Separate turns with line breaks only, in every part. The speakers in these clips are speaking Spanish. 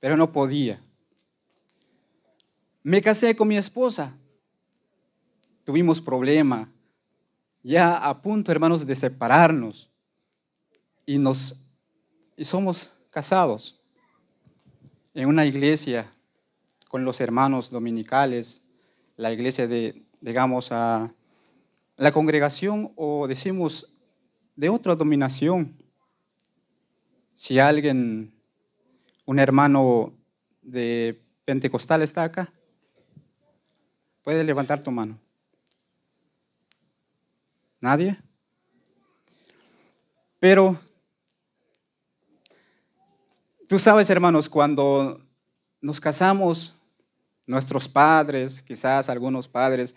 pero no podía. Me casé con mi esposa. Tuvimos problema, ya a punto, hermanos, de separarnos. Y nos y somos casados en una iglesia con los hermanos dominicales, la iglesia de, digamos, a la congregación o decimos de otra dominación. Si alguien un hermano de Pentecostal está acá? Puede levantar tu mano. ¿Nadie? Pero tú sabes, hermanos, cuando nos casamos, nuestros padres, quizás algunos padres,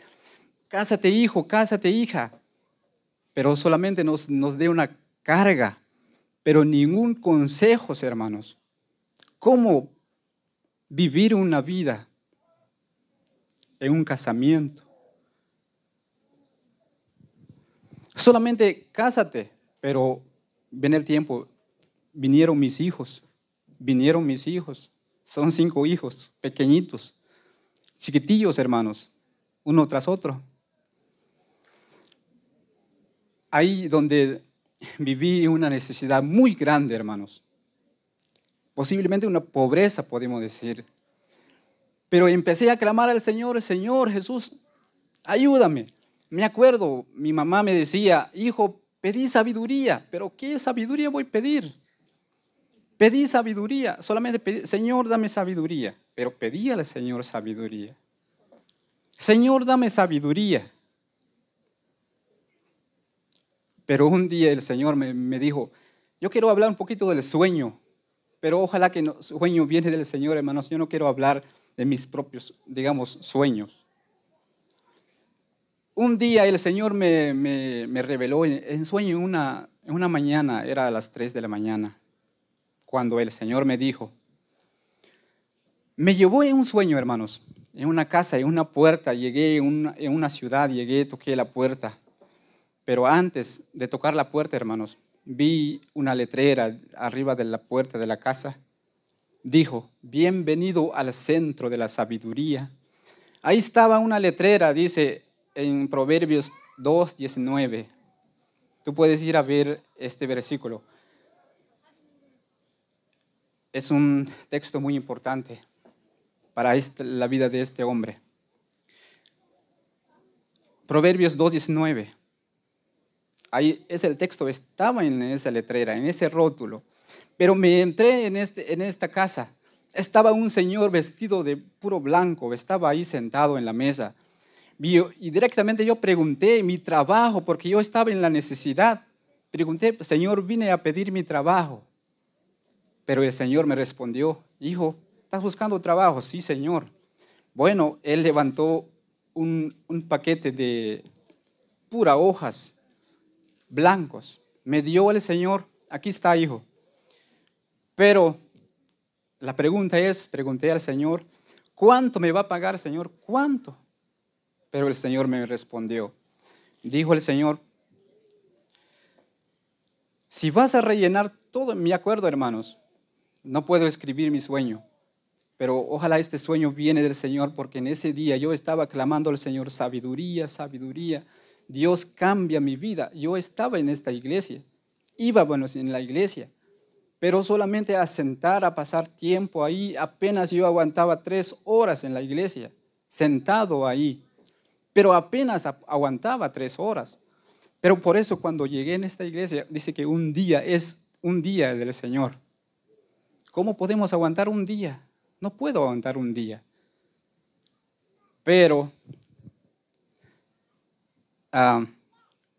cásate hijo, cásate hija, pero solamente nos, nos dé una carga, pero ningún consejo, hermanos cómo vivir una vida en un casamiento. Solamente cásate, pero ven el tiempo, vinieron mis hijos, vinieron mis hijos, son cinco hijos, pequeñitos, chiquitillos hermanos, uno tras otro. Ahí donde viví una necesidad muy grande, hermanos, posiblemente una pobreza, podemos decir. Pero empecé a clamar al Señor, Señor Jesús, ayúdame. Me acuerdo, mi mamá me decía, hijo, pedí sabiduría, pero ¿qué sabiduría voy a pedir? Pedí sabiduría, solamente pedí, Señor, dame sabiduría, pero pedí al Señor sabiduría. Señor, dame sabiduría. Pero un día el Señor me, me dijo, yo quiero hablar un poquito del sueño pero ojalá que no, sueño viene del Señor, hermanos. Yo no quiero hablar de mis propios, digamos, sueños. Un día el Señor me, reveló en, sueño una, en una mañana, era a las 3 de la mañana, cuando el Señor me dijo, me llevó en un sueño, hermanos, en una casa, en una puerta, llegué en una ciudad, llegué, toqué la puerta, pero antes de tocar la puerta, hermanos, vi una letrera arriba de la puerta de la casa. Dijo, bienvenido al centro de la sabiduría. Ahí estaba una letrera, dice en Proverbios 2.19. Tú puedes ir a ver este versículo. Es un texto muy importante para la vida de este hombre. Proverbios 2.19 ahí el texto estaba en esa letrera, en ese rótulo. Pero me entré en, este, en esta casa. Estaba un señor vestido de puro blanco, estaba ahí sentado en la mesa. Y directamente yo pregunté mi trabajo, porque yo estaba en la necesidad. Pregunté, Señor, vine a pedir mi trabajo. Pero el Señor me respondió, hijo, ¿estás buscando trabajo? Sí, Señor. Bueno, él levantó un, un paquete de pura hojas blancos. Me dio el Señor, aquí está, hijo. Pero la pregunta es, pregunté al Señor, ¿cuánto me va a pagar, Señor? ¿Cuánto? Pero el Señor me respondió, dijo el Señor, si vas a rellenar todo mi acuerdo, hermanos, no puedo escribir mi sueño, pero ojalá este sueño viene del Señor, porque en ese día yo estaba clamando al Señor sabiduría, sabiduría, Dios cambia mi vida. Yo estaba en esta iglesia, iba, bueno, en la iglesia, pero solamente a sentar, a pasar tiempo ahí, apenas yo aguantaba tres horas en la iglesia, sentado ahí, pero apenas aguantaba tres horas. Pero por eso cuando llegué en esta iglesia, dice que un día es un día del Señor. ¿Cómo podemos aguantar un día? No puedo aguantar un día. Pero Ah,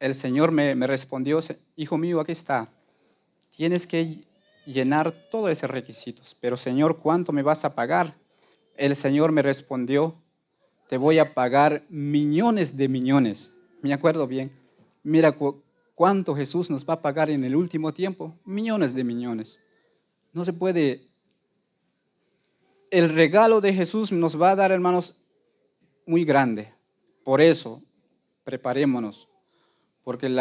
el Señor me, respondió, hijo mío, aquí está, tienes que llenar todos esos requisitos, pero Señor, ¿cuánto me vas a pagar? El Señor me respondió, te voy a pagar millones de millones. Me acuerdo bien, mira cuánto Jesús nos va a pagar en el último tiempo, millones de millones. No se puede el regalo de Jesús nos va a dar, hermanos, muy grande. Por eso preparémonos, porque el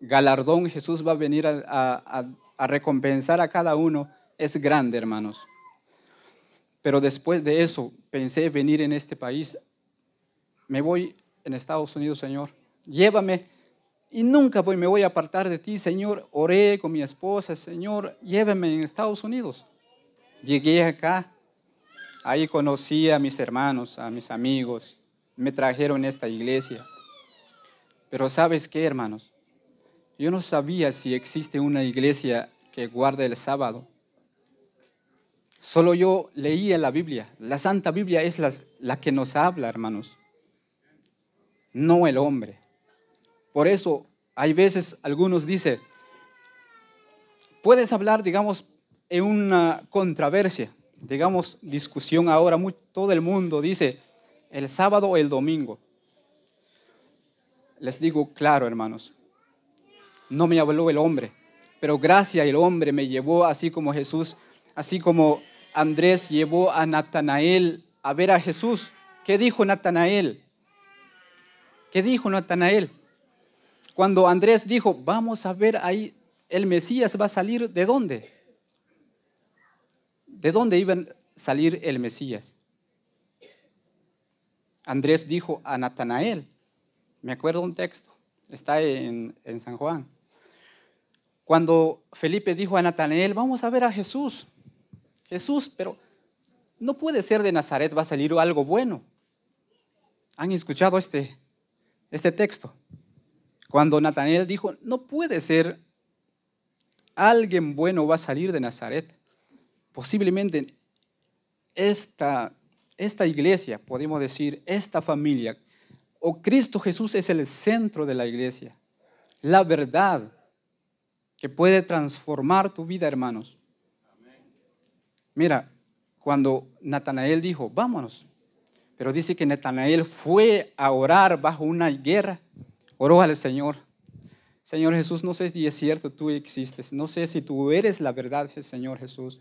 galardón Jesús va a venir a, recompensar a cada uno es grande, hermanos. Pero después de eso pensé venir en este país. Me voy en Estados Unidos, Señor. Llévame y nunca voy, pues, me voy a apartar de ti, Señor. Oré con mi esposa, Señor, llévame en Estados Unidos. Llegué acá, ahí conocí a mis hermanos, a mis amigos, me trajeron a esta iglesia. Pero sabes qué, hermanos, yo no sabía si existe una iglesia que guarda el sábado. Solo yo leía la Biblia. La Santa Biblia es la que nos habla, hermanos, no el hombre. Por eso, hay veces algunos dicen, puedes hablar, digamos, en una controversia, digamos, discusión ahora, todo el mundo dice, el sábado o el domingo les digo claro, hermanos, no me habló el hombre, pero gracia el hombre me llevó, así como Jesús, así como Andrés llevó a Natanael a ver a Jesús. ¿Qué dijo Natanael? ¿Qué dijo Natanael? Cuando Andrés dijo, vamos a ver ahí, el Mesías va a salir, ¿de dónde? ¿De dónde iba a salir el Mesías? Andrés dijo a Natanael, me acuerdo un texto, está en, San Juan. Cuando Felipe dijo a Natanael, vamos a ver a Jesús. Jesús, pero no puede ser de Nazaret, va a salir algo bueno. ¿Han escuchado este, este texto? Cuando Natanael dijo, no puede ser alguien bueno va a salir de Nazaret. Posiblemente esta, esta iglesia, podemos decir, esta familia o Cristo Jesús es el centro de la iglesia, la verdad que puede transformar tu vida, hermanos. Mira, cuando Natanael dijo, vámonos, pero dice que Natanael fue a orar bajo una guerra, oró al Señor. Señor Jesús, no sé si es cierto, tú existes, no sé si tú eres la verdad, Señor Jesús.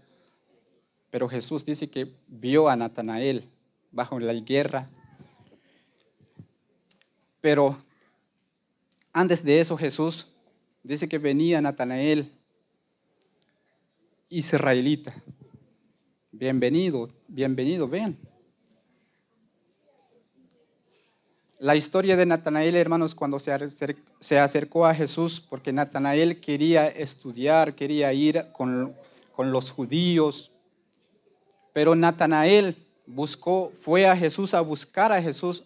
Pero Jesús dice que vio a Natanael bajo la guerra, pero antes de eso Jesús dice que venía Natanael, israelita. Bienvenido, bienvenido, ven. La historia de Natanael, hermanos, cuando se acercó a Jesús, porque Natanael quería estudiar, quería ir con, los judíos, pero Natanael buscó, fue a Jesús a buscar a Jesús.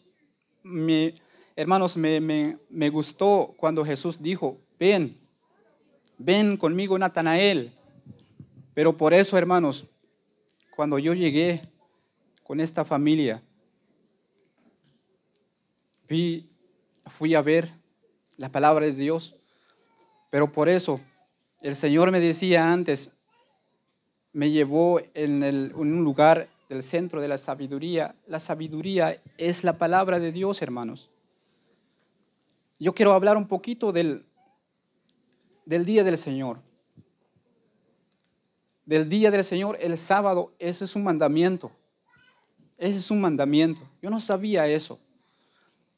Hermanos, me, gustó cuando Jesús dijo, ven, ven conmigo Natanael. Pero por eso, hermanos, cuando yo llegué con esta familia, fui a ver la palabra de Dios. Pero por eso, el Señor me decía antes, me llevó en, un lugar del centro de la sabiduría. La sabiduría es la palabra de Dios, hermanos yo quiero hablar un poquito del, del día del Señor. Del día del Señor, el sábado, ese es un mandamiento. Ese es un mandamiento. Yo no sabía eso.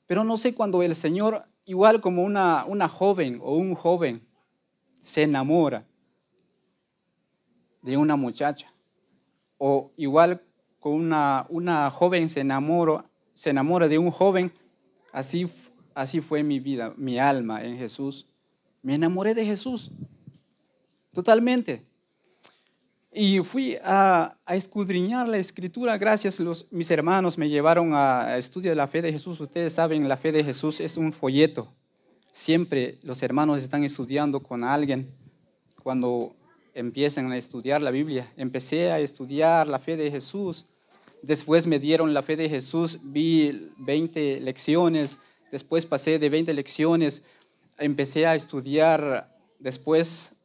Pero no sé cuando el Señor, igual como una, una joven o un joven, se enamora de una muchacha. O igual con una, una joven se, enamora, se enamora de un joven, así así fue mi vida, mi alma en Jesús. Me enamoré de Jesús, totalmente. Y fui a, escudriñar la escritura, gracias los, mis hermanos me llevaron a, estudiar la fe de Jesús. Ustedes saben, la fe de Jesús es un folleto. Siempre los hermanos están estudiando con alguien cuando empiezan a estudiar la Biblia. Empecé a estudiar la fe de Jesús. Después me dieron la fe de Jesús, vi 20 lecciones Después pasé de 20 lecciones, empecé a estudiar, después,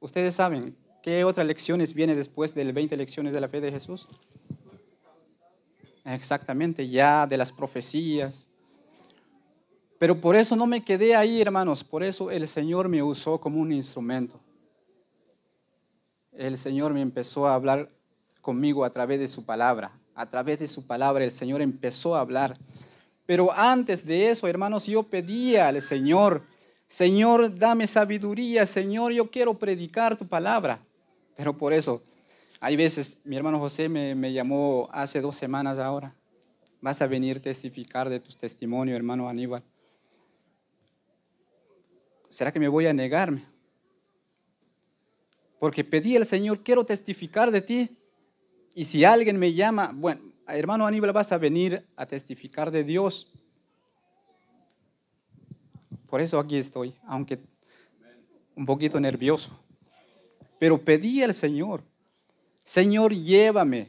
ustedes saben, ¿qué otras lecciones viene después de 20 lecciones de la fe de Jesús? Exactamente, ya de las profecías. Pero por eso no me quedé ahí, hermanos, por eso el Señor me usó como un instrumento. El Señor me empezó a hablar conmigo a través de su palabra. A través de su palabra el Señor empezó a hablar pero antes de eso, hermanos, yo pedía al Señor, Señor, dame sabiduría, Señor, yo quiero predicar tu palabra. Pero por eso, hay veces, mi hermano José me, llamó hace dos semanas ahora, vas a venir a testificar de tus testimonio, hermano Aníbal. ¿Será que me voy a negarme? Porque pedí al Señor, quiero testificar de ti. Y si alguien me llama, bueno, hermano Aníbal, vas a venir a testificar de Dios. Por eso aquí estoy, aunque un poquito nervioso. Pero pedí al Señor, Señor, llévame.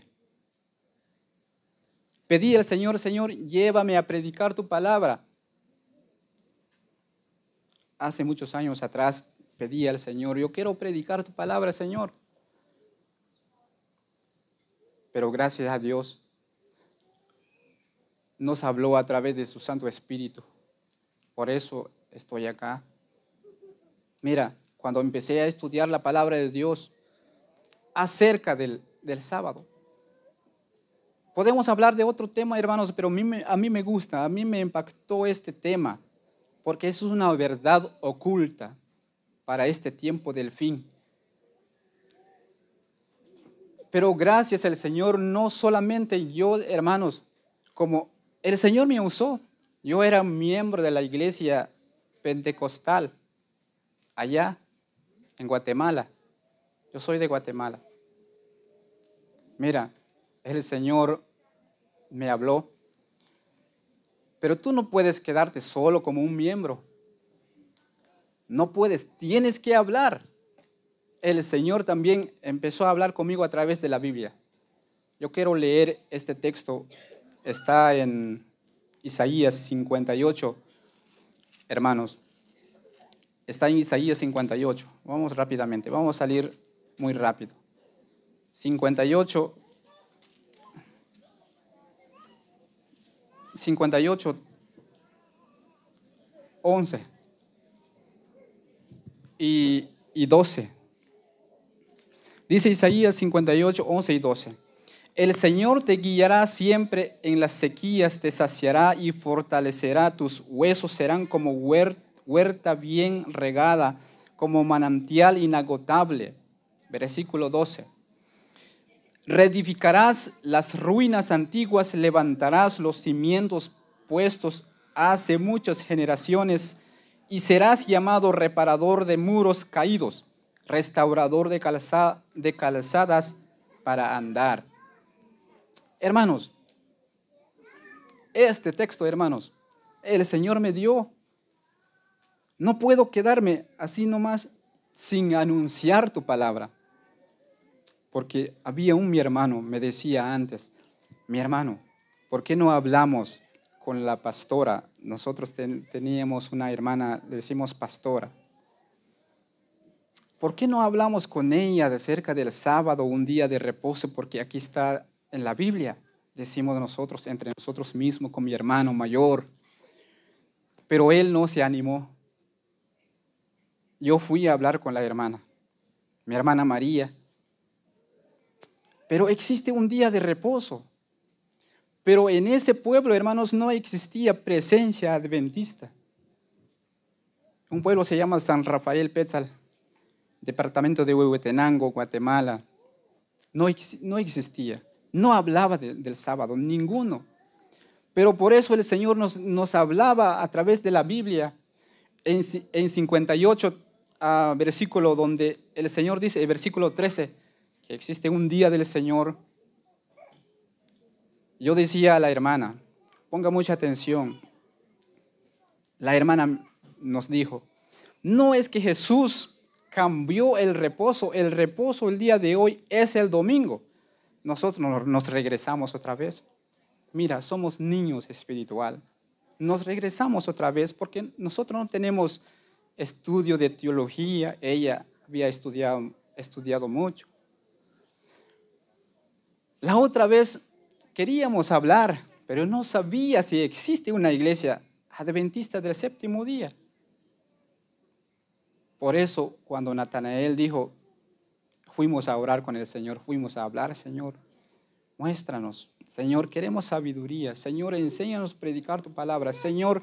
Pedí al Señor, Señor, llévame a predicar tu palabra. Hace muchos años atrás pedí al Señor, yo quiero predicar tu palabra, Señor. Pero gracias a Dios, nos habló a través de su Santo Espíritu. Por eso estoy acá. Mira, cuando empecé a estudiar la palabra de Dios acerca del, sábado, podemos hablar de otro tema, hermanos, pero a mí, me, gusta, a mí me impactó este tema, porque eso es una verdad oculta para este tiempo del fin. Pero gracias al Señor, no solamente yo, hermanos, como el Señor me usó. Yo era miembro de la iglesia pentecostal allá en Guatemala. Yo soy de Guatemala. Mira, el Señor me habló. Pero tú no puedes quedarte solo como un miembro. No puedes, tienes que hablar. El Señor también empezó a hablar conmigo a través de la Biblia. Yo quiero leer este texto está en Isaías 58, hermanos. Está en Isaías 58. Vamos rápidamente, vamos a salir muy rápido. 58, 58, 11 y, y 12. Dice Isaías 58, 11 y 12. El Señor te guiará siempre en las sequías, te saciará y fortalecerá. Tus huesos serán como huerta bien regada, como manantial inagotable. Versículo 12. Reedificarás las ruinas antiguas, levantarás los cimientos puestos hace muchas generaciones y serás llamado reparador de muros caídos, restaurador de, de calzadas para andar Hermanos, este texto, hermanos, el Señor me dio. No puedo quedarme así nomás sin anunciar tu palabra. Porque había un mi hermano, me decía antes, mi hermano, ¿por qué no hablamos con la pastora? Nosotros teníamos una hermana, le decimos pastora. ¿Por qué no hablamos con ella de cerca del sábado, un día de reposo? Porque aquí está en la Biblia decimos nosotros, entre nosotros mismos, con mi hermano mayor. Pero él no se animó. Yo fui a hablar con la hermana, mi hermana María. Pero existe un día de reposo. Pero en ese pueblo, hermanos, no existía presencia adventista. Un pueblo se llama San Rafael Petzal, departamento de Huehuetenango, Guatemala. No, no existía. No hablaba del sábado, ninguno. Pero por eso el Señor nos, nos hablaba a través de la Biblia en, en 58, versículo donde el Señor dice, el versículo 13, que existe un día del Señor. Yo decía a la hermana, ponga mucha atención. La hermana nos dijo, no es que Jesús cambió el reposo, el reposo el día de hoy es el domingo nosotros nos regresamos otra vez. Mira, somos niños espiritual. Nos regresamos otra vez porque nosotros no tenemos estudio de teología. Ella había estudiado, estudiado mucho. La otra vez queríamos hablar, pero no sabía si existe una iglesia adventista del séptimo día. Por eso, cuando Natanael dijo, Fuimos a orar con el Señor, fuimos a hablar, Señor, muéstranos. Señor, queremos sabiduría. Señor, enséñanos predicar tu palabra. Señor,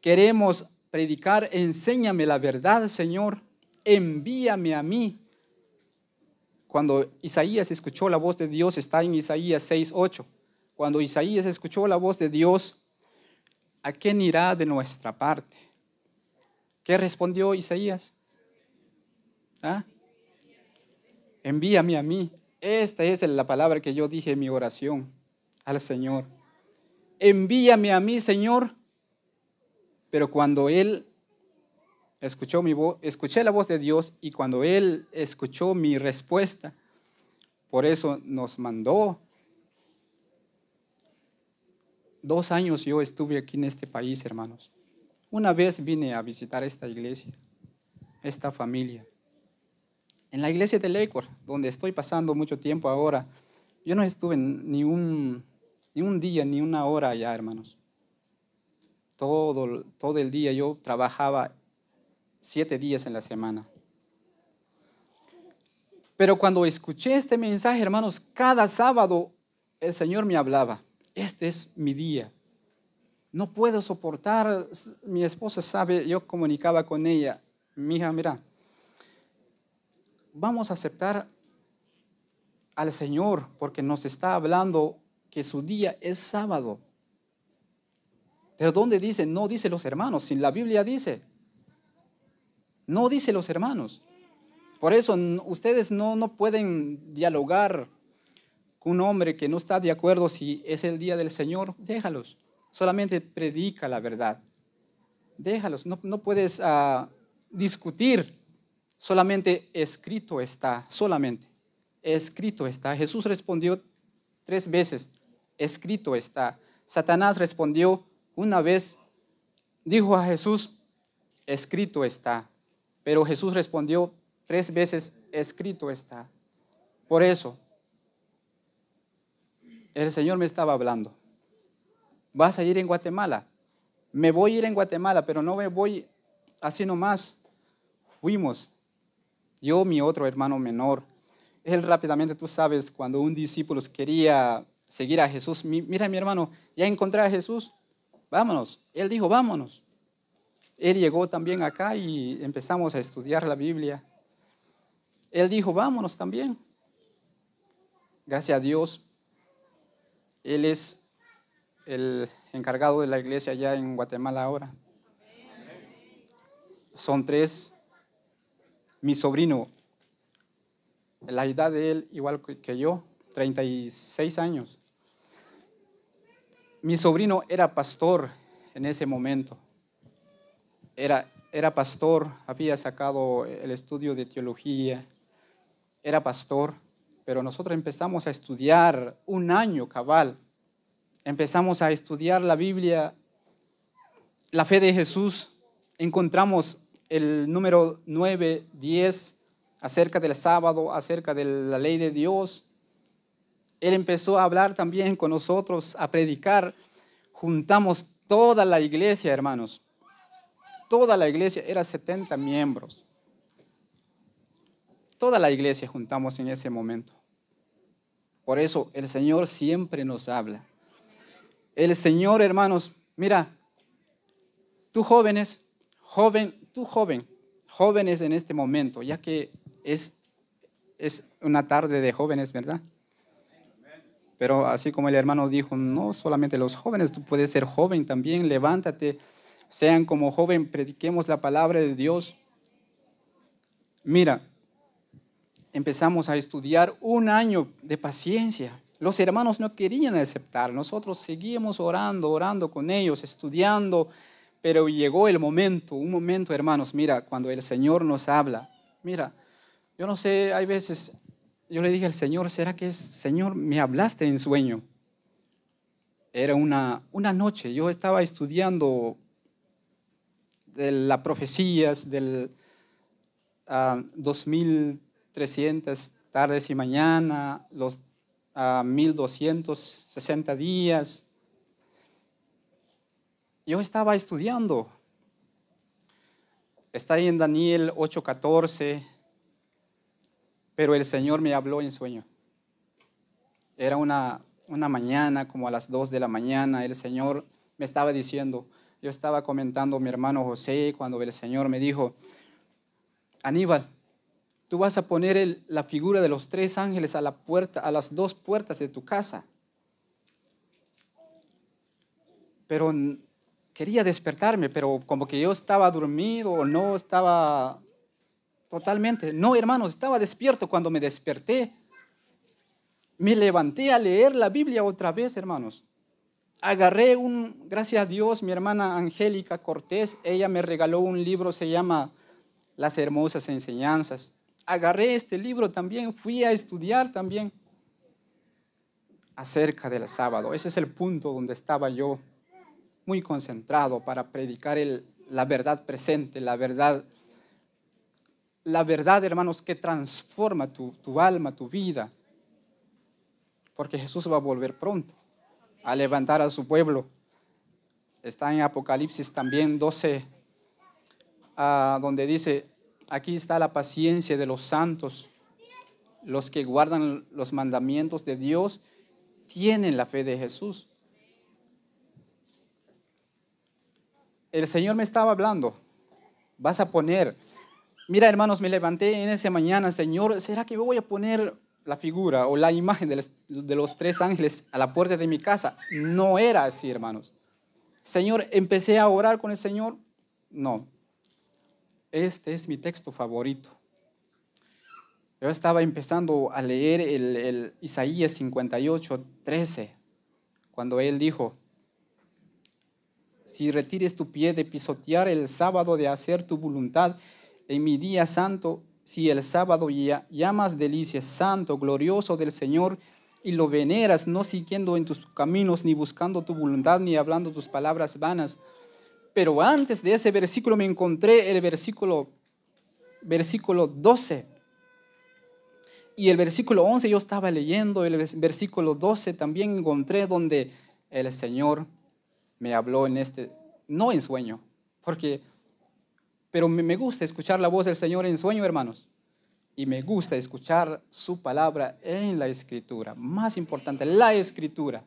queremos predicar, enséñame la verdad, Señor. Envíame a mí. Cuando Isaías escuchó la voz de Dios, está en Isaías 6, Cuando Isaías escuchó la voz de Dios, ¿a quién irá de nuestra parte? ¿Qué respondió Isaías? ¿Ah? envíame a mí. Esta es la palabra que yo dije en mi oración al Señor. Envíame a mí, Señor. Pero cuando Él escuchó mi voz, escuché la voz de Dios y cuando Él escuchó mi respuesta, por eso nos mandó. Dos años yo estuve aquí en este país, hermanos. Una vez vine a visitar esta iglesia, esta familia. En la iglesia de Lakewood, donde estoy pasando mucho tiempo ahora, yo no estuve ni un, un día, ni una hora allá, hermanos. Todo, todo el día yo trabajaba siete días en la semana. Pero cuando escuché este mensaje, hermanos, cada sábado el Señor me hablaba, este es mi día. No puedo soportar, mi esposa sabe, yo comunicaba con ella, mi hija, mira, vamos a aceptar al Señor porque nos está hablando que su día es sábado. Pero ¿dónde dice? No dice los hermanos, si la Biblia dice. No dice los hermanos. Por eso ustedes no, no pueden dialogar con un hombre que no está de acuerdo si es el día del Señor. Déjalos. Solamente predica la verdad. Déjalos. No, puedes ah, discutir Solamente escrito está, solamente escrito está. Jesús respondió tres veces, escrito está. Satanás respondió una vez, dijo a Jesús, escrito está. Pero Jesús respondió tres veces, escrito está. Por eso, el Señor me estaba hablando. Vas a ir en Guatemala. Me voy a ir en Guatemala, pero no me voy así nomás. Fuimos yo, mi otro hermano menor. Él rápidamente, tú sabes, cuando un discípulo quería seguir a Jesús, mira mi hermano, ya encontré a Jesús, vámonos. Él dijo, vámonos. Él llegó también acá y empezamos a estudiar la Biblia. Él dijo, vámonos también. Gracias a Dios, Él es el encargado de la iglesia allá en Guatemala ahora. Son tres mi sobrino, la edad de él igual que yo, 36 años. Mi sobrino era pastor en ese momento. Era, era pastor, había sacado el estudio de teología, era pastor, pero nosotros empezamos a estudiar un año cabal. Empezamos a estudiar la Biblia, la fe de Jesús. Encontramos el número 9, 10, acerca del sábado, acerca de la ley de Dios. Él empezó a hablar también con nosotros, a predicar. Juntamos toda la iglesia, hermanos. Toda la iglesia, era 70 miembros. Toda la iglesia juntamos en ese momento. Por eso el Señor siempre nos habla. El Señor, hermanos, mira, tú jóvenes, joven, tú joven, jóvenes en este momento, ya que es, es una tarde de jóvenes, ¿verdad? Pero así como el hermano dijo, no solamente los jóvenes, tú puedes ser joven también, levántate, sean como joven, prediquemos la palabra de Dios. Mira, empezamos a estudiar un año de paciencia. Los hermanos no querían aceptar, nosotros seguimos orando, orando con ellos, estudiando, pero llegó el momento, un momento, hermanos, mira, cuando el Señor nos habla, mira, yo no sé, hay veces, yo le dije al Señor, ¿será que es, Señor, me hablaste en sueño? Era una, una noche, yo estaba estudiando de las profecías del uh, ah, 2300 tardes y mañana, los 1260 ah, días, yo estaba estudiando. Está ahí en Daniel 8:14, pero el Señor me habló en sueño. Era una, una mañana, como a las 2 de la mañana, el Señor me estaba diciendo, yo estaba comentando mi hermano José cuando el Señor me dijo, Aníbal, tú vas a poner la figura de los tres ángeles a la puerta, a las dos puertas de tu casa. Pero quería despertarme, pero como que yo estaba dormido o no estaba totalmente. No, hermanos, estaba despierto cuando me desperté. Me levanté a leer la Biblia otra vez, hermanos. Agarré un, gracias a Dios, mi hermana Angélica Cortés, ella me regaló un libro, se llama Las Hermosas Enseñanzas. Agarré este libro también, fui a estudiar también acerca del sábado. Ese es el punto donde estaba yo muy concentrado para predicar el, la verdad presente, la verdad, la verdad, hermanos, que transforma tu, alma, tu vida. Porque Jesús va a volver pronto a levantar a su pueblo. Está en Apocalipsis también 12, ah, donde dice, aquí está la paciencia de los santos, los que guardan los mandamientos de Dios, tienen la fe de Jesús. el Señor me estaba hablando. Vas a poner, mira hermanos, me levanté en esa mañana, Señor, ¿será que voy a poner la figura o la imagen de los, tres ángeles a la puerta de mi casa? No era así, hermanos. Señor, empecé a orar con el Señor. No, este es mi texto favorito. Yo estaba empezando a leer el, el Isaías 58, 13, cuando él dijo, si retires tu pie de pisotear el sábado de hacer tu voluntad en mi día santo, si el sábado llamas delicia, santo, glorioso del Señor, y lo veneras, no siguiendo en tus caminos, ni buscando tu voluntad, ni hablando tus palabras vanas. Pero antes de ese versículo me encontré el versículo, versículo 12. Y el versículo 11 yo estaba leyendo, el versículo 12 también encontré donde el Señor me habló en este, no en sueño, porque, pero me gusta escuchar la voz del Señor en sueño, hermanos. Y me gusta escuchar su palabra en la escritura. Más importante, la escritura.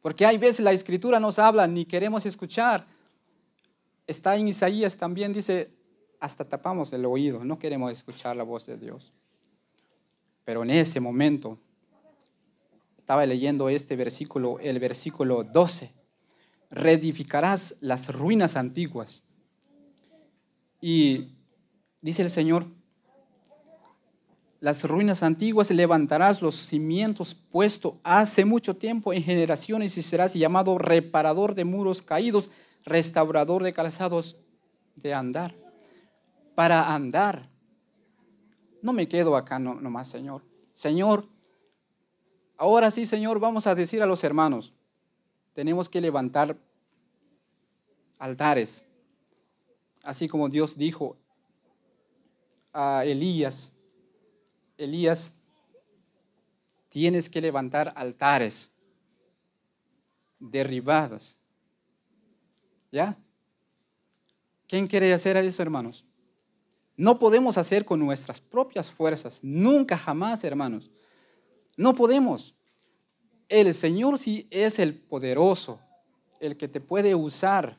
Porque hay veces la escritura nos habla, ni queremos escuchar. Está en Isaías también, dice, hasta tapamos el oído, no queremos escuchar la voz de Dios. Pero en ese momento estaba leyendo este versículo, el versículo 12 reedificarás las ruinas antiguas. Y dice el Señor, las ruinas antiguas levantarás los cimientos puestos hace mucho tiempo en generaciones y serás llamado reparador de muros caídos, restaurador de calzados de andar. Para andar. No me quedo acá nomás, Señor. Señor, ahora sí, Señor, vamos a decir a los hermanos, tenemos que levantar altares. Así como Dios dijo a Elías, Elías, tienes que levantar altares derribados. ¿Ya? ¿Quién quiere hacer eso, hermanos? No podemos hacer con nuestras propias fuerzas, nunca jamás, hermanos. No podemos el Señor sí es el poderoso, el que te puede usar.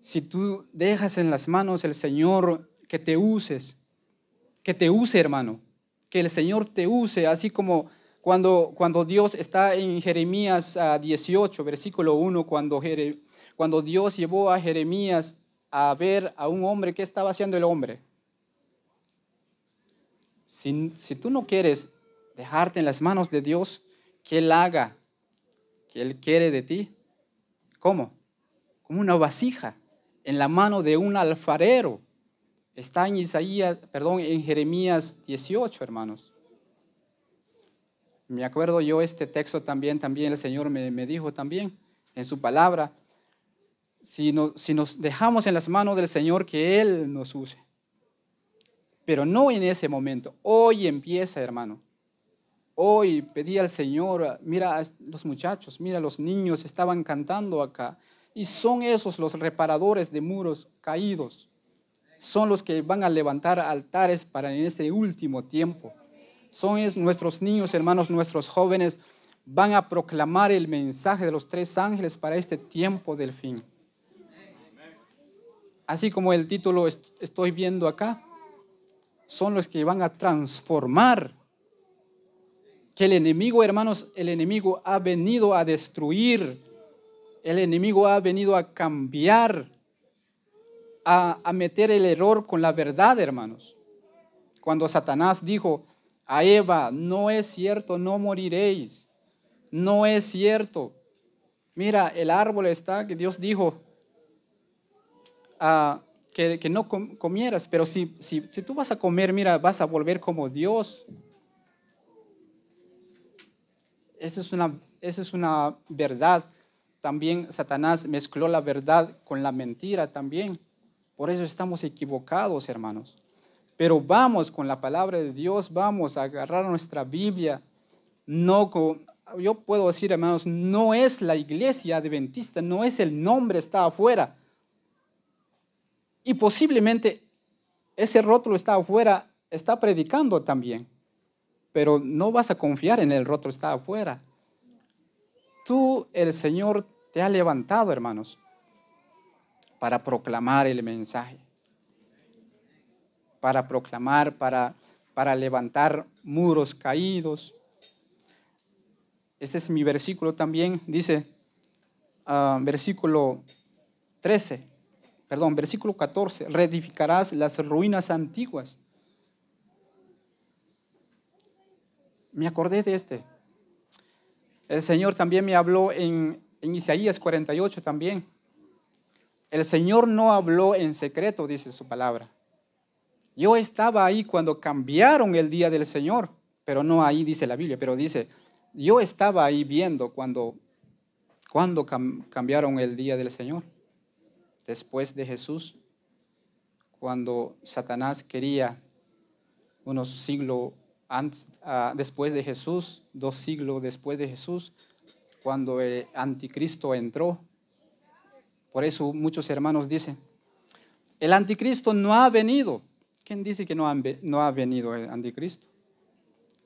Si tú dejas en las manos el Señor que te uses, que te use, hermano, que el Señor te use, así como cuando, cuando Dios está en Jeremías 18, ah, versículo 1, cuando, cuando Dios llevó a Jeremías a ver a un hombre, ¿qué estaba haciendo el hombre? Si, si tú no quieres dejarte en las manos de Dios, que Él haga, que Él quiere de ti. ¿Cómo? Como una vasija en la mano de un alfarero. Está en Isaías, perdón, en Jeremías 18, hermanos. Me acuerdo yo este texto también, también el Señor me, dijo también en su palabra, si, si nos dejamos en las manos del Señor, que Él nos use. Pero no en ese momento, hoy empieza, hermano hoy pedí al Señor, mira a los muchachos, mira los niños, estaban cantando acá. Y son esos los reparadores de muros caídos. Son los que van a levantar altares para en este último tiempo. Son es, nuestros niños, hermanos, nuestros jóvenes, van a proclamar el mensaje de los tres ángeles para este tiempo del fin. Así como el título estoy viendo acá, son los que van a transformar que el enemigo, hermanos, el enemigo ha venido a destruir, el enemigo ha venido a cambiar, a, meter el error con la verdad, hermanos. Cuando Satanás dijo a Eva, no es cierto, no moriréis, no es cierto. Mira, el árbol está que Dios dijo, ah, que, no comieras, pero si, si, si, tú vas a comer, mira, vas a volver como Dios. Esa es una, es una verdad. También Satanás mezcló la verdad con la mentira también. Por eso estamos equivocados, hermanos. Pero vamos con la palabra de Dios, vamos a agarrar nuestra Biblia. No yo puedo decir, hermanos, no es la iglesia adventista, no es el nombre, está afuera. Y posiblemente ese rótulo está afuera, está predicando también pero no vas a confiar en el roto está afuera. Tú, el Señor, te ha levantado, hermanos, para proclamar el mensaje, para proclamar, para, para levantar muros caídos. Este es mi versículo también, dice, ah, versículo 13, perdón, versículo 14, reedificarás las ruinas antiguas me acordé de este. El Señor también me habló en, Isaías 48 también. El Señor no habló en secreto, dice su palabra. Yo estaba ahí cuando cambiaron el día del Señor, pero no ahí dice la Biblia, pero dice, yo estaba ahí viendo cuando, cuando cambiaron el día del Señor, después de Jesús, cuando Satanás quería unos siglos Ah, después de Jesús, dos siglos después de Jesús, cuando el anticristo entró. Por eso muchos hermanos dicen, el anticristo no ha venido. ¿Quién dice que no, no ha venido el anticristo?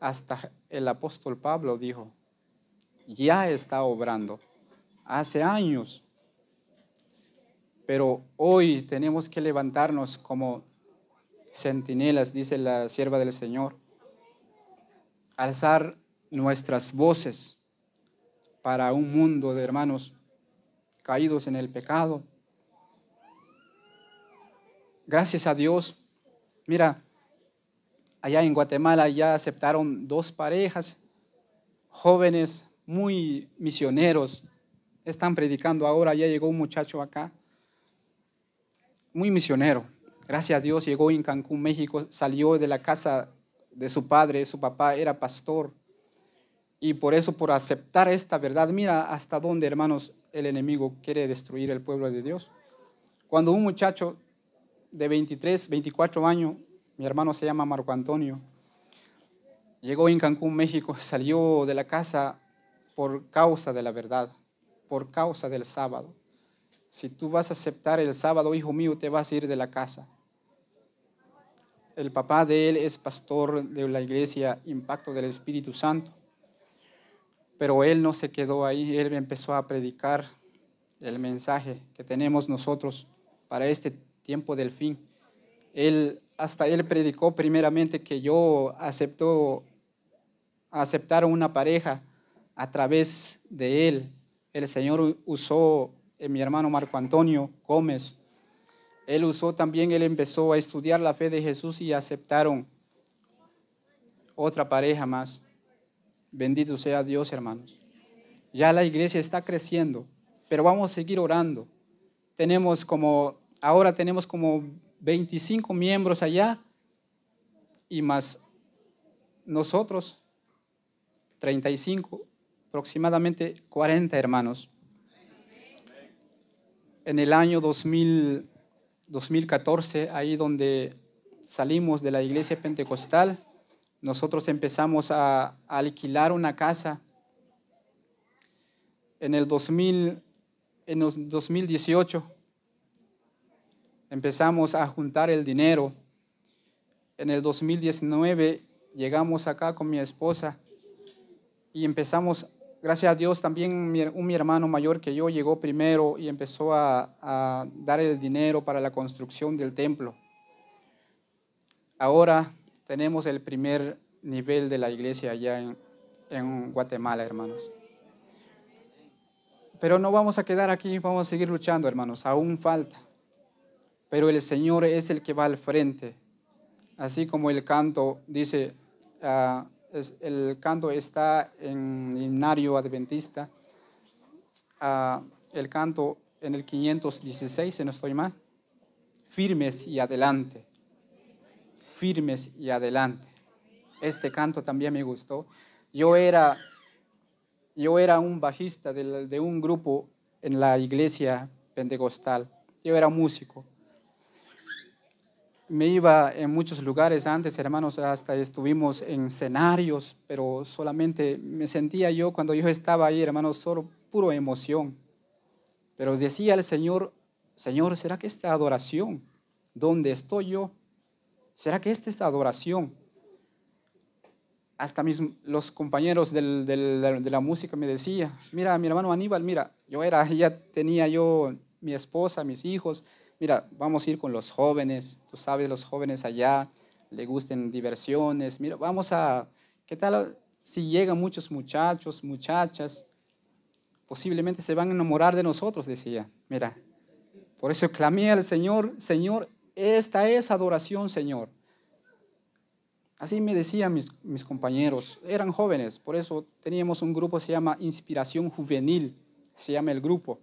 Hasta el apóstol Pablo dijo, ya está obrando, hace años. Pero hoy tenemos que levantarnos como centinelas, dice la sierva del Señor alzar nuestras voces para un mundo de hermanos caídos en el pecado. Gracias a Dios, mira, allá en Guatemala ya aceptaron dos parejas, jóvenes muy misioneros, están predicando ahora, ya llegó un muchacho acá, muy misionero. Gracias a Dios llegó en Cancún, México, salió de la casa de su padre, su papá era pastor. Y por eso, por aceptar esta verdad, mira hasta dónde, hermanos, el enemigo quiere destruir el pueblo de Dios. Cuando un muchacho de 23, 24 años, mi hermano se llama Marco Antonio, llegó en Cancún, México, salió de la casa por causa de la verdad, por causa del sábado. Si tú vas a aceptar el sábado, hijo mío, te vas a ir de la casa. El papá de él es pastor de la iglesia Impacto del Espíritu Santo. Pero él no se quedó ahí, él empezó a predicar el mensaje que tenemos nosotros para este tiempo del fin. Él hasta él predicó primeramente que yo aceptó aceptar una pareja a través de él. El Señor usó en eh, mi hermano Marco Antonio Gómez él usó también, él empezó a estudiar la fe de Jesús y aceptaron otra pareja más. Bendito sea Dios, hermanos. Ya la iglesia está creciendo, pero vamos a seguir orando. Tenemos como, ahora tenemos como 25 miembros allá y más nosotros, 35, aproximadamente 40 hermanos. En el año 2000 2014, ahí donde salimos de la iglesia pentecostal, nosotros empezamos a, alquilar una casa. En el, en el 2018 empezamos a juntar el dinero. En el 2019 llegamos acá con mi esposa y empezamos gracias a Dios también mi, un, hermano mayor que yo llegó primero y empezó a, dar el dinero para la construcción del templo. Ahora tenemos el primer nivel de la iglesia allá en, Guatemala, hermanos. Pero no vamos a quedar aquí, vamos a seguir luchando, hermanos, aún falta. Pero el Señor es el que va al frente. Así como el canto dice, ah, es, el canto está en himnario adventista. Ah, el canto en el 516, si no estoy mal. Firmes y adelante. Firmes y adelante. Este canto también me gustó. Yo era, yo era un bajista de, de un grupo en la iglesia pentecostal. Yo era músico me iba en muchos lugares antes, hermanos, hasta estuvimos en escenarios, pero solamente me sentía yo cuando yo estaba ahí, hermanos, solo puro emoción. Pero decía el Señor, Señor, ¿será que esta adoración, donde estoy yo, será que esta, es adoración? Hasta mis, los compañeros de la música me decía, mira, mi hermano Aníbal, mira, yo era, ya tenía yo mi esposa, mis hijos, mira, vamos a ir con los jóvenes, tú sabes, los jóvenes allá le gusten diversiones, mira, vamos a, ¿qué tal si llegan muchos muchachos, muchachas? Posiblemente se van a enamorar de nosotros, decía, mira. Por eso clamé al Señor, Señor, esta es adoración, Señor. Así me decían mis, mis, compañeros, eran jóvenes, por eso teníamos un grupo, se llama Inspiración Juvenil, se llama el grupo.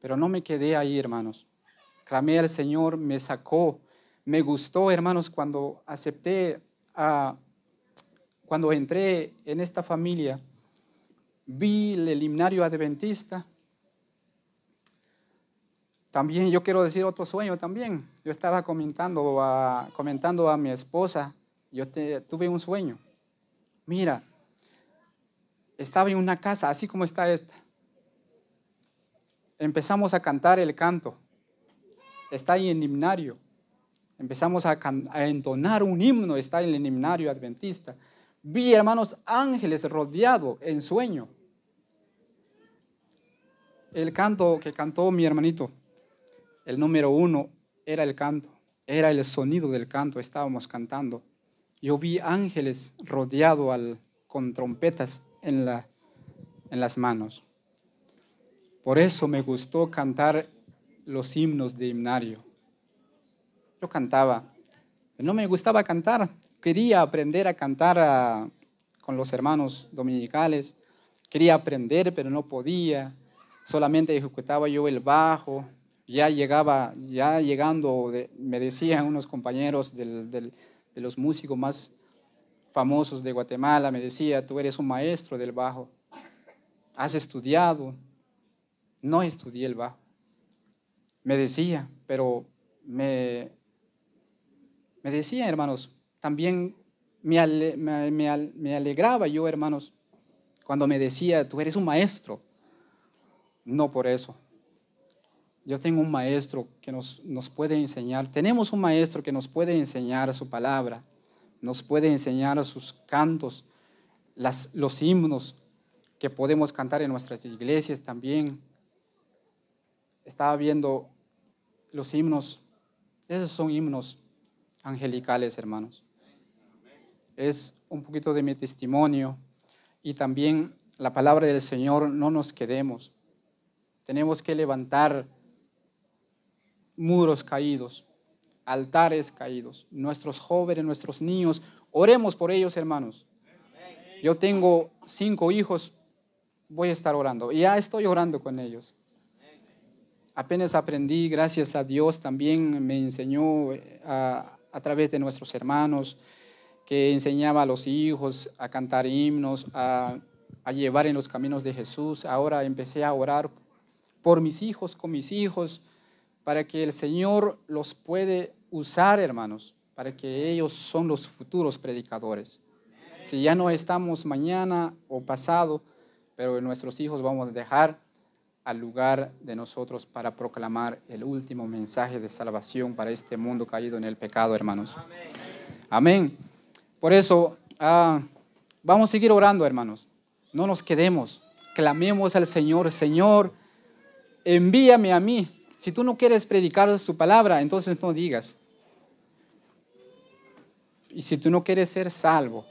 Pero no me quedé ahí, hermanos. Clamé al Señor, me sacó. Me gustó, hermanos, cuando acepté, cuando entré en esta familia, vi el himnario adventista. También yo quiero decir otro sueño también. Yo estaba comentando a, comentando a mi esposa, yo tuve un sueño. Mira, estaba en una casa así como está esta. Empezamos a cantar el canto está en el himnario. Empezamos a, entonar un himno, está en el himnario adventista. Vi, hermanos, ángeles rodeados en sueño. El canto que cantó mi hermanito, el número uno, era el canto, era el sonido del canto, estábamos cantando. Yo vi ángeles rodeados con trompetas en, la, en las manos. Por eso me gustó cantar los himnos de himnario. Yo cantaba, no me gustaba cantar, quería aprender a cantar ah, con los hermanos dominicales, quería aprender, pero no podía, solamente ejecutaba yo el bajo, ya llegaba, ya llegando, me decían unos compañeros de los músicos más famosos de Guatemala, me decía, tú eres un maestro del bajo, has estudiado, no estudié el bajo me decía, pero me, me decía, hermanos, también me, me, alegraba yo, hermanos, cuando me decía, tú eres un maestro. No por eso. Yo tengo un maestro que nos, nos, puede enseñar. Tenemos un maestro que nos puede enseñar su palabra, nos puede enseñar sus cantos, las, los himnos que podemos cantar en nuestras iglesias también. Estaba viendo los himnos, esos son himnos angelicales, hermanos. Es un poquito de mi testimonio y también la palabra del Señor, no nos quedemos. Tenemos que levantar muros caídos, altares caídos, nuestros jóvenes, nuestros niños. Oremos por ellos, hermanos. Yo tengo cinco hijos, voy a estar orando. Y ya estoy orando con ellos apenas aprendí, gracias a Dios también me enseñó eh, a, través de nuestros hermanos, que enseñaba a los hijos a cantar himnos, a, a, llevar en los caminos de Jesús. Ahora empecé a orar por mis hijos, con mis hijos, para que el Señor los puede usar, hermanos, para que ellos son los futuros predicadores. Si ya no estamos mañana o pasado, pero nuestros hijos vamos a dejar al lugar de nosotros para proclamar el último mensaje de salvación para este mundo caído en el pecado, hermanos. Amén. Por eso, ah, vamos a seguir orando, hermanos. No nos quedemos. Clamemos al Señor, Señor, envíame a mí. Si tú no quieres predicar su palabra, entonces no digas. Y si tú no quieres ser salvo,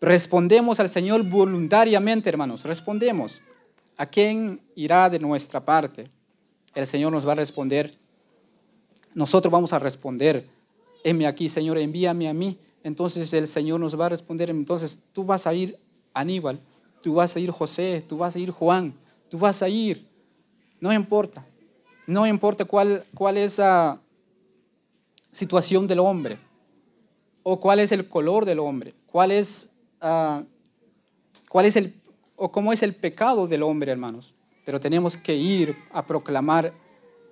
respondemos al Señor voluntariamente, hermanos, respondemos. ¿a quién irá de nuestra parte? El Señor nos va a responder. Nosotros vamos a responder, heme aquí, Señor, envíame a mí. Entonces el Señor nos va a responder, entonces tú vas a ir Aníbal, tú vas a ir José, tú vas a ir Juan, tú vas a ir. No importa, no importa cuál, cuál es la situación del hombre o cuál es el color del hombre, cuál es, ah, cuál es el o cómo es el pecado del hombre, hermanos. Pero tenemos que ir a proclamar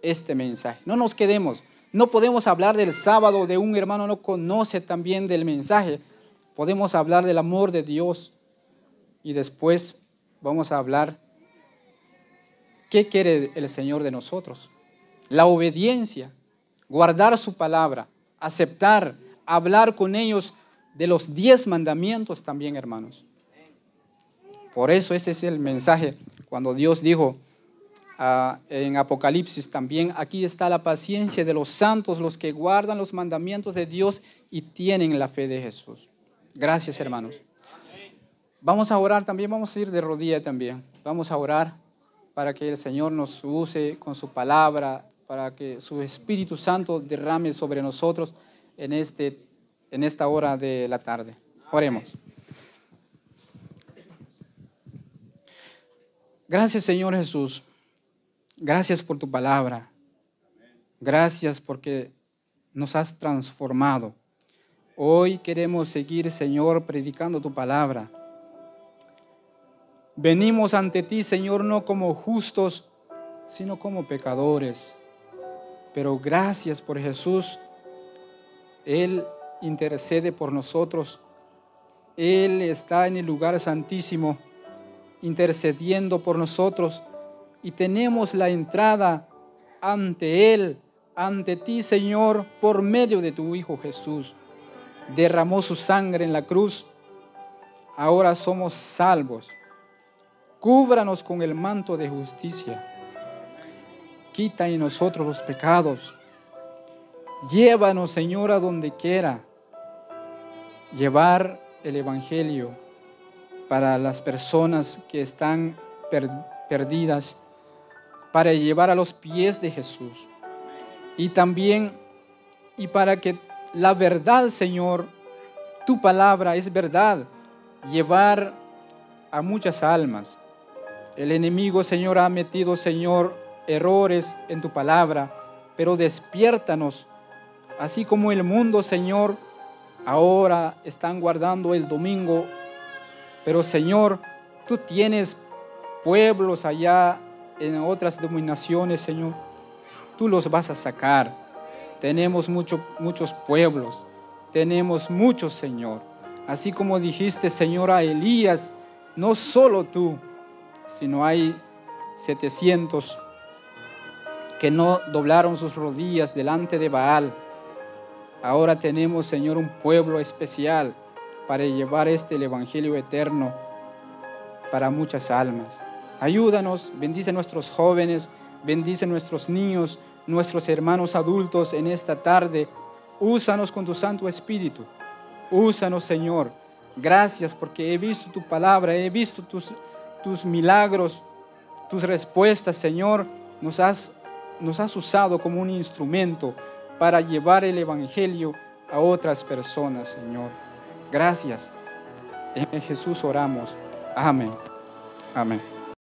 este mensaje. No nos quedemos. No podemos hablar del sábado de un hermano no conoce también del mensaje. Podemos hablar del amor de Dios y después vamos a hablar qué quiere el Señor de nosotros. La obediencia, guardar su palabra, aceptar, hablar con ellos de los diez mandamientos también, hermanos. Por eso este es el mensaje cuando Dios dijo ah, en Apocalipsis también, aquí está la paciencia de los santos, los que guardan los mandamientos de Dios y tienen la fe de Jesús. Gracias hermanos. Vamos a orar también, vamos a ir de rodilla también. Vamos a orar para que el Señor nos use con su palabra, para que su Espíritu Santo derrame sobre nosotros en, este, en esta hora de la tarde. Oremos. Gracias Señor Jesús. Gracias por tu palabra. Gracias porque nos has transformado. Hoy queremos seguir, Señor, predicando tu palabra. Venimos ante ti, Señor, no como justos, sino como pecadores. Pero gracias por Jesús. Él intercede por nosotros. Él está en el lugar santísimo intercediendo por nosotros y tenemos la entrada ante Él, ante ti, Señor, por medio de tu Hijo Jesús. Derramó su sangre en la cruz. Ahora somos salvos. Cúbranos con el manto de justicia. Quita en nosotros los pecados. Llévanos, Señor, a donde quiera llevar el Evangelio para las personas que están perdidas, para llevar a los pies de Jesús. Y también, y para que la verdad, Señor, tu palabra es verdad, llevar a muchas almas. El enemigo, Señor, ha metido, Señor, errores en tu palabra, pero despiértanos, así como el mundo, Señor, ahora están guardando el domingo pero Señor, tú tienes pueblos allá en otras dominaciones, Señor. Tú los vas a sacar. Tenemos muchos muchos pueblos. Tenemos muchos, Señor. Así como dijiste, Señor, a Elías, no solo tú, sino hay 700 que no doblaron sus rodillas delante de Baal. Ahora tenemos, Señor, un pueblo especial para llevar este el Evangelio eterno para muchas almas. Ayúdanos, bendice a nuestros jóvenes, bendice a nuestros niños, nuestros hermanos adultos en esta tarde. Úsanos con tu Santo Espíritu. Úsanos, Señor. Gracias porque he visto tu palabra, he visto tus, tus milagros, tus respuestas, Señor. Nos has, nos has usado como un instrumento para llevar el Evangelio a otras personas, Señor. Gracias. En Jesús oramos. Amén. Amén.